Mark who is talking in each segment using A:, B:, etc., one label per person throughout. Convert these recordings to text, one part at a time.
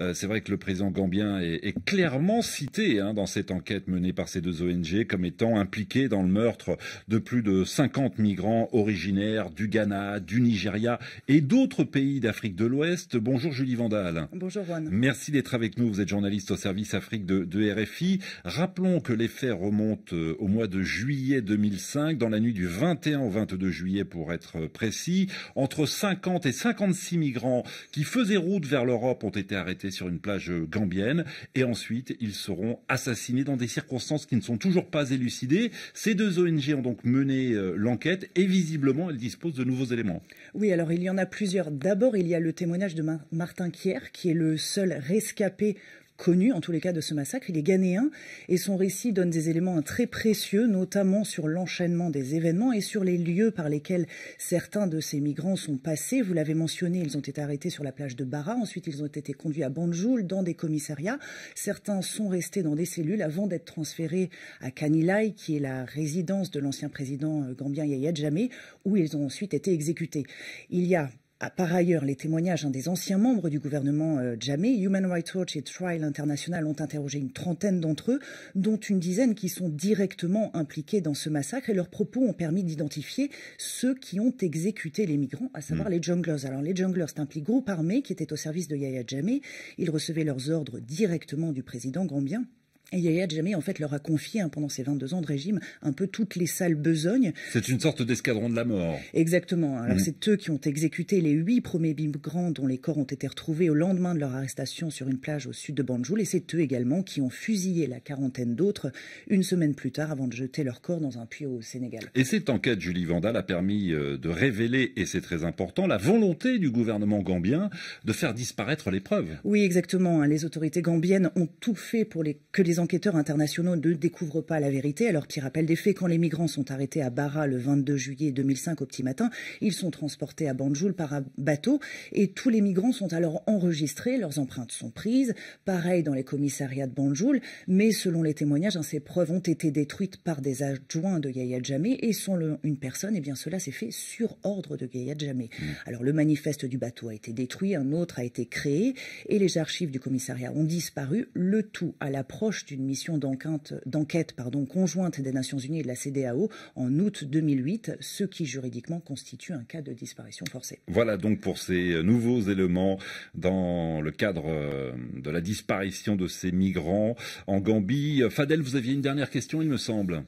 A: Euh, c'est vrai que le président gambien est, clairement cité hein, dans cette enquête menée par ces deux ONG comme étant impliqué dans le meurtre de plus de 50 migrants originaires du Ghana, du Nigeria et d'autres pays d'Afrique de l'Ouest. Bonjour Julie Vandal. Bonjour Juan. Merci d'être avec nous. Vous êtes journaliste au service Afrique de, de RFI. Rappelons que les faits remontent euh, au mois de juillet 2005, dans la nuit du 21 au 22 juillet pour être euh, précis. Entre 50 et 56 migrants qui faisaient route vers l'Europe ont été arrêtés sur une plage euh, gambienne et ensuite ils seront assassinés dans des circonstances qui ne sont toujours pas élucidées. Ces deux ONG ont donc mené euh, l'enquête et visiblement elles disposent de nouveaux éléments.
B: Oui, alors il y en a plusieurs. D'abord, il y a le témoignage de Martin Kier qui est le seul rescapé connu, en tous les cas, de ce massacre. Il est ghanéen et son récit donne des éléments très précieux, notamment sur l'enchaînement des événements et sur les lieux par lesquels certains de ces migrants sont passés. Vous l'avez mentionné, ils ont été arrêtés sur la plage de Bara. Ensuite, ils ont été conduits à Banjul, dans des commissariats. Certains sont restés dans des cellules avant d'être transférés à Kanilai, qui est la résidence de l'ancien président euh, gambien Yaya Jammeh, où ils ont ensuite été exécutés. Il y a ah, par ailleurs les témoignages hein, des anciens membres du gouvernement euh, Human Rights Watch et Trial International ont interrogé une trentaine d'entre eux, dont une dizaine qui sont directement impliqués dans ce massacre. Et leurs propos ont permis d'identifier ceux qui ont exécuté les migrants, à savoir hmm. les junglers. Alors les junglers, c'est un petit groupe armé qui était au service de Yahya Jamé. Ils recevaient leurs ordres directement du président gambien. Et Djamé, en fait, leur a confié, hein, pendant ces 22 ans de régime, un peu toutes les sales besognes.
A: C'est une sorte d'escadron de la mort.
B: Exactement. Alors, mm. c'est eux qui ont exécuté les huit premiers migrants dont les corps ont été retrouvés au lendemain de leur arrestation sur une plage au sud de Banjul. Et c'est eux également qui ont fusillé la quarantaine d'autres une semaine plus tard avant de jeter leur corps dans un puits au Sénégal.
A: Et cette enquête, Julie Vandal, a permis euh, de révéler, et c'est très important, la volonté du gouvernement gambien de faire disparaître les preuves.
B: Oui, exactement. Hein. Les autorités gambiennes ont tout fait pour que les enquêteurs internationaux ne découvrent pas la vérité. Alors, petit rappel des faits, quand les migrants sont arrêtés à Bara le 22 juillet 2005 au petit matin, ils sont transportés à Banjul par bateau et tous les migrants sont alors enregistrés, leurs empreintes sont prises. Pareil dans les commissariats de Banjul, mais selon les témoignages, hein, ces preuves ont été détruites par des adjoints de Yahya Djamé et sont une personne, et eh bien cela s'est fait sur ordre de Yahya Djamé. Mmh. Alors, le manifeste du bateau a été détruit, un autre a été créé et les archives du commissariat ont disparu, le tout à l'approche une mission d'enquête conjointe des Nations Unies et de la CDAO en août 2008, ce qui juridiquement constitue un cas de disparition forcée.
A: Voilà donc pour ces nouveaux éléments dans le cadre euh, de la disparition de ces migrants en Gambie. Fadel, vous aviez une dernière question, il me semble.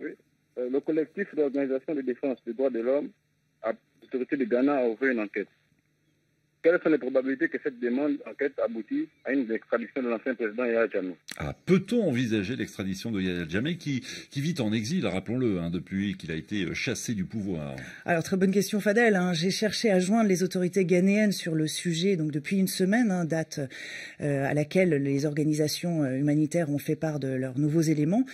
A: Oui, euh, le collectif l'Organisation de défense des droits de l'homme, l'autorité du Ghana a ouvert une enquête quelles sont les probabilités que cette demande enquête aboutisse à une extradition de l'ancien président Yahya Jammeh ah, Peut-on envisager l'extradition de Yahya Jammeh qui, vit en exil, rappelons-le, hein, depuis qu'il a été euh, chassé du pouvoir
B: Alors, très bonne question, Fadel. Hein. J'ai cherché à joindre les autorités ghanéennes sur le sujet donc depuis une semaine, hein, date euh, à laquelle les organisations euh, humanitaires ont fait part de leurs nouveaux éléments.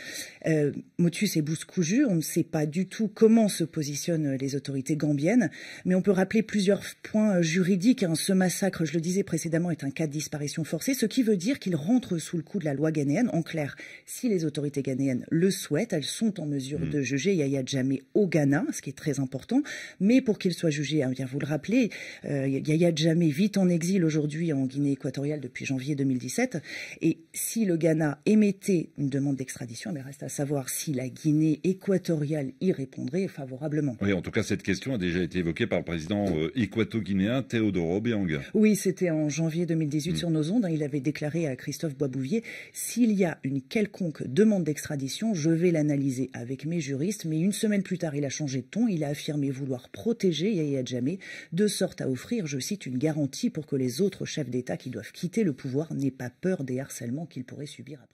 B: Euh, Motus et Bouscoujou, on ne sait pas du tout comment se positionnent les autorités gambiennes, mais on peut rappeler plusieurs points juridiques ce massacre, je le disais précédemment, est un cas de disparition forcée, ce qui veut dire qu'il rentre sous le coup de la loi ghanéenne. En clair, si les autorités ghanéennes le souhaitent, elles sont en mesure mm. de juger Yaya Djamé au Ghana, ce qui est très important. Mais pour qu'il soit jugé, hein, vous le rappelez, euh, Yaya Djamé vit en exil aujourd'hui en Guinée équatoriale depuis janvier 2017. Et si le Ghana émettait une demande d'extradition, eh il reste à savoir si la Guinée équatoriale y répondrait favorablement.
A: Oui, en tout cas, cette question a déjà été évoquée par le président euh, équato-guinéen Théodore
B: oui, c'était en janvier 2018 mm. sur nos ondes. Hein. il avait déclaré à Christophe Boisbouvier S'il y a une quelconque demande d'extradition, je vais l'analyser avec mes juristes. Mais une semaine plus tard, il a changé de ton. Il a affirmé vouloir protéger Yaya jamais de sorte à offrir, je cite, une garantie pour que les autres chefs d'État qui doivent quitter le pouvoir n'aient pas peur des harcèlements qu'ils pourraient subir après.